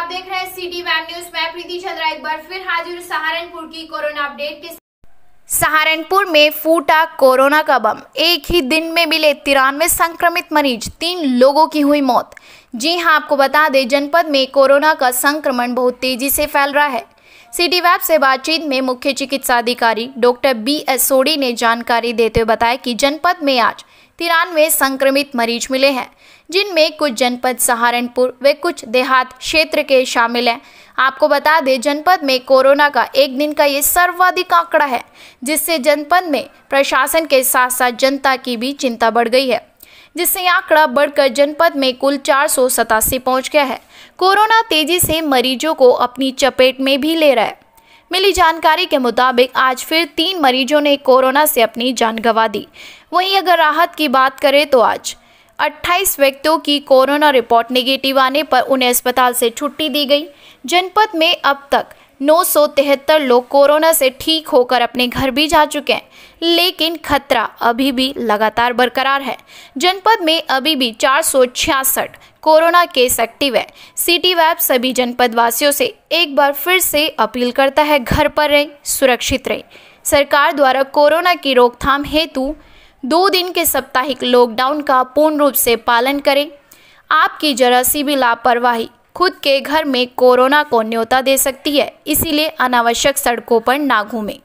आप देख रहे हैं सिटी वैन न्यूज मैं प्रीति चंद्रा एक बार फिर हाजिर सहारनपुर की कोरोना अपडेट के सहारनपुर में फूटा कोरोना का बम एक ही दिन में मिले तिरानवे संक्रमित मरीज तीन लोगों की हुई मौत जी हां आपको बता दें जनपद में कोरोना का संक्रमण बहुत तेजी से फैल रहा है सिटी वैब से बातचीत में मुख्य चिकित्सा अधिकारी डॉक्टर बी एस सोडी ने जानकारी देते हुए बताया कि जनपद में आज तिरानवे संक्रमित मरीज मिले हैं जिनमें कुछ जनपद सहारनपुर व कुछ देहात क्षेत्र के शामिल हैं आपको बता दें जनपद में कोरोना का एक दिन का ये सर्वाधिक आंकड़ा है जिससे जनपद में प्रशासन के साथ साथ जनता की भी चिंता बढ़ गई है जिससे आंकड़ा बढ़कर जनपद में कुल चार सौ पहुँच गया है कोरोना तेजी से मरीजों को अपनी चपेट में भी ले रहा है मिली जानकारी के मुताबिक आज फिर तीन मरीजों ने कोरोना से अपनी जान गंवा दी वहीं अगर राहत की बात करें तो आज 28 व्यक्तियों की कोरोना रिपोर्ट नेगेटिव आने पर उन्हें अस्पताल से छुट्टी दी गई जनपद में अब तक नौ लोग कोरोना से ठीक होकर अपने घर भी जा चुके हैं लेकिन खतरा अभी भी लगातार बरकरार है जनपद में अभी भी चार कोरोना केस एक्टिव है सिटी वैब सभी जनपद वासियों से एक बार फिर से अपील करता है घर पर रहें सुरक्षित रहें सरकार द्वारा कोरोना की रोकथाम हेतु दो दिन के साप्ताहिक लॉकडाउन का पूर्ण रूप से पालन करें आपकी जरा सी भी लापरवाही खुद के घर में कोरोना को न्योता दे सकती है इसीलिए अनावश्यक सड़कों पर ना घूमें